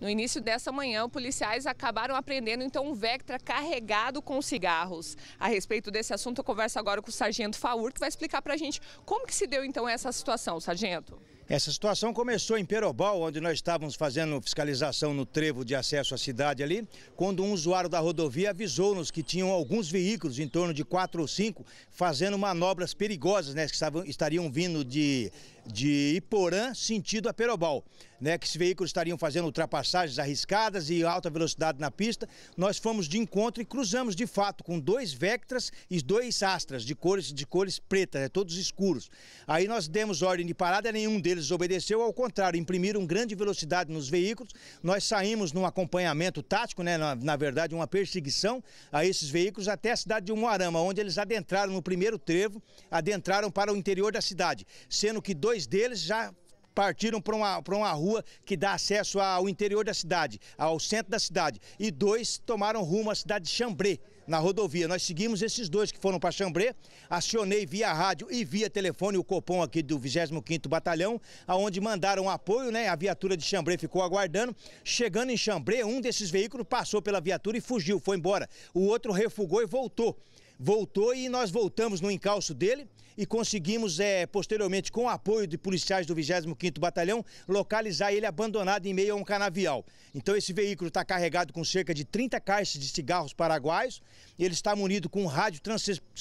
No início dessa manhã, policiais acabaram apreendendo então um Vectra carregado com cigarros. A respeito desse assunto, eu converso agora com o sargento Faur, que vai explicar para a gente como que se deu então essa situação, sargento. Essa situação começou em Perobal, onde nós estávamos fazendo fiscalização no trevo de acesso à cidade ali, quando um usuário da rodovia avisou-nos que tinham alguns veículos, em torno de quatro ou cinco, fazendo manobras perigosas, né, que estavam, estariam vindo de de Iporã, sentido a Perobal, né, que esses veículos estariam fazendo ultrapassagens arriscadas e alta velocidade na pista. Nós fomos de encontro e cruzamos de fato com dois Vectras e dois Astras de cores, de cores pretas, né, todos escuros. Aí nós demos ordem de parada, nenhum deles obedeceu, ao contrário, imprimiram grande velocidade nos veículos. Nós saímos num acompanhamento tático, né, na, na verdade uma perseguição a esses veículos até a cidade de Umuarama, onde eles adentraram no primeiro trevo, adentraram para o interior da cidade, sendo que dois dois deles já partiram para uma, para uma rua que dá acesso ao interior da cidade, ao centro da cidade. E dois tomaram rumo à cidade de Chambré, na rodovia. Nós seguimos esses dois que foram para Chambré. Acionei via rádio e via telefone o Copom aqui do 25º Batalhão, aonde mandaram apoio, né? A viatura de Chambré ficou aguardando. Chegando em Chambré, um desses veículos passou pela viatura e fugiu, foi embora. O outro refugou e voltou voltou e nós voltamos no encalço dele e conseguimos, é, posteriormente, com o apoio de policiais do 25º Batalhão, localizar ele abandonado em meio a um canavial. Então esse veículo está carregado com cerca de 30 caixas de cigarros paraguaios, ele está munido com um rádio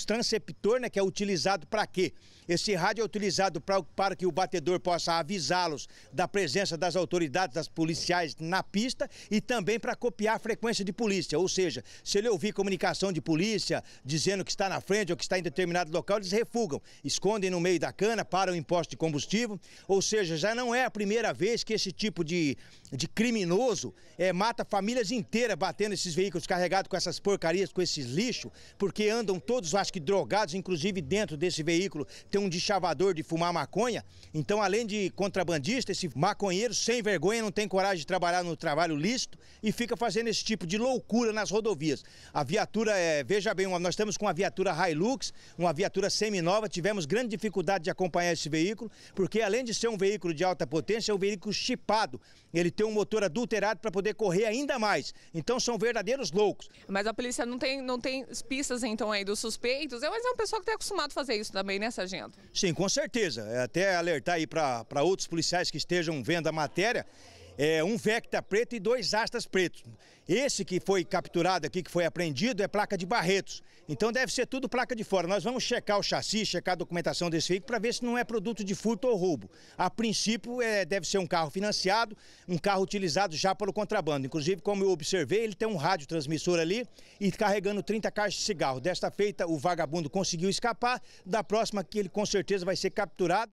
transceptor, né, que é utilizado para quê? Esse rádio é utilizado pra, para que o batedor possa avisá-los da presença das autoridades, das policiais na pista e também para copiar a frequência de polícia, ou seja, se ele ouvir comunicação de polícia, de dizendo que está na frente ou que está em determinado local, eles refugam, escondem no meio da cana, param o imposto de combustível. Ou seja, já não é a primeira vez que esse tipo de, de criminoso é, mata famílias inteiras batendo esses veículos carregados com essas porcarias, com esses lixos, porque andam todos, acho que drogados, inclusive dentro desse veículo tem um deschavador de fumar maconha. Então, além de contrabandista, esse maconheiro sem vergonha não tem coragem de trabalhar no trabalho lícito e fica fazendo esse tipo de loucura nas rodovias. A viatura é, veja bem, nós temos com a viatura Hilux, uma viatura seminova, tivemos grande dificuldade de acompanhar esse veículo, porque além de ser um veículo de alta potência, é um veículo chipado. Ele tem um motor adulterado para poder correr ainda mais. Então são verdadeiros loucos. Mas a polícia não tem, não tem pistas então aí dos suspeitos, é, mas é um pessoal que está acostumado a fazer isso também, né, sargento? Sim, com certeza. É até alertar aí para outros policiais que estejam vendo a matéria, é, um Vecta preto e dois Astas pretos. Esse que foi capturado aqui, que foi apreendido, é placa de Barretos. Então deve ser tudo placa de fora. Nós vamos checar o chassi, checar a documentação desse veículo para ver se não é produto de furto ou roubo. A princípio, é, deve ser um carro financiado, um carro utilizado já pelo contrabando. Inclusive, como eu observei, ele tem um rádio transmissor ali e carregando 30 caixas de cigarro. Desta feita, o vagabundo conseguiu escapar. Da próxima que ele com certeza vai ser capturado.